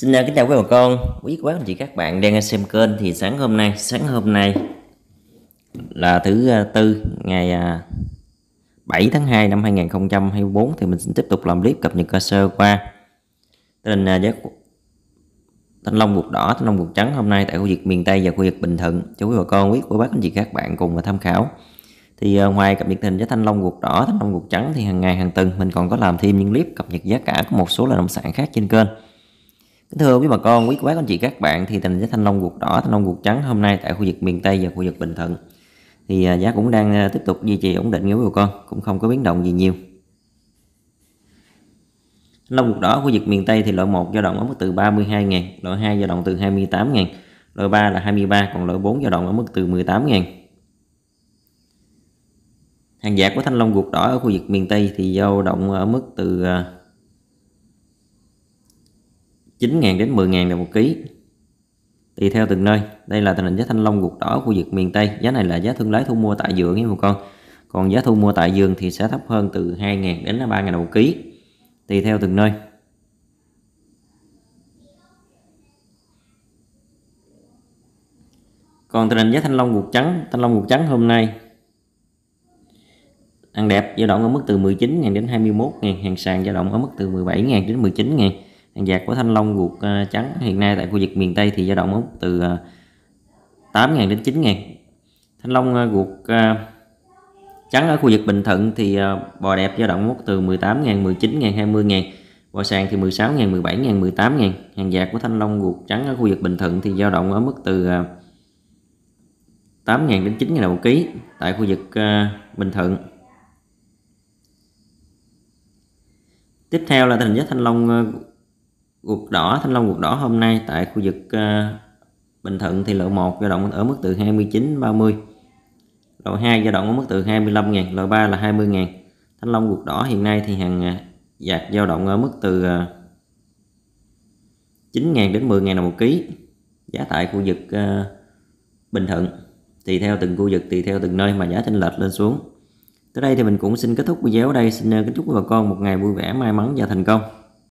Xin kính chào quý bà con, quý các bác anh chị các bạn đang xem kênh thì sáng hôm nay, sáng hôm nay là thứ à, tư ngày 7 à, tháng 2 năm 2024 thì mình sẽ tiếp tục làm clip cập nhật cơ sơ qua tình à, giá thanh long ruột đỏ, thanh long ruột trắng hôm nay tại khu vực miền Tây và khu vực Bình Thuận cho quý bà con, quý cô bác anh chị các bạn cùng tham khảo. Thì ngoài cập nhật tình giá thanh long ruột đỏ, thanh long ruột trắng thì hàng ngày hàng tuần mình còn có làm thêm những clip cập nhật giá cả của một số loại nông sản khác trên kênh Thưa quý bà con, quý quán anh chị các bạn thì tình giá thanh long ruột đỏ, thanh long ruột trắng hôm nay tại khu vực miền Tây và khu vực Bình Thuận thì à, giá cũng đang à, tiếp tục duy trì ổn định nha quý bà con, cũng không có biến động gì nhiều. Thanh long ruột đỏ khu vực miền Tây thì loại 1 dao động ở mức từ 32.000, loại 2 dao động từ 28.000, loại 3 là 23, còn loại 4 dao động ở mức từ 18.000. Hàng giả của thanh long ruột đỏ ở khu vực miền Tây thì dao động ở mức từ à, 9.000 đến 10.000 đồng một ký tùy theo từng nơi đây là tình hình giá thanh long ruột đỏ khu vực miền Tây giá này là giá thương lái thu mua tại vườn nha bà con còn giá thu mua tại vườn thì sẽ thấp hơn từ 2.000 đến 3.000 đồng một ký tùy theo từng nơi còn tình hình giá thanh long ruột trắng thanh long ruột trắng hôm nay ăn đẹp dao động ở mức từ 19.000 đến 21.000 hàng sàn dao động ở mức từ 17.000 đến 19.000 hàng giạc của thanh long ruột ờ, trắng hiện nay tại khu vực miền Tây thì dao động ở từ 8.000 ờ, đến 9.000 thanh long ờ, ruột trắng ở khu vực Bình Thuận thì bò đẹp dao động mức từ 18.000 19.000 20.000 bò sàn thì 16.000 17.000 18.000 hàng giạc của thanh long ruột trắng ở khu vực Bình Thuận thì dao động ở mức từ 8.000 đến 9.000 đồng một ký tại khu vực Bình Thuận Tiếp theo là tình giá thanh long Gục đỏ, thanh long gục đỏ hôm nay tại khu vực ờ, Bình Thuận thì loại 1 dao động ở mức từ 29 30. Loại 2 dao động ở mức từ 25 000 loại 3 là 20 000 Thanh long gục đỏ hiện nay thì hàng ờ, dạt dao động ở mức từ 9 ờ, 000 đến 10 000 đồng một ký. Giá tại khu vực Bình Thuận tùy theo từng khu vực, tùy theo từng nơi mà giá chênh lệch lên xuống. Tới đây thì mình cũng xin kết thúc video ở đây. Xin kính chúc quý bà con một ngày vui vẻ, may mắn và thành công.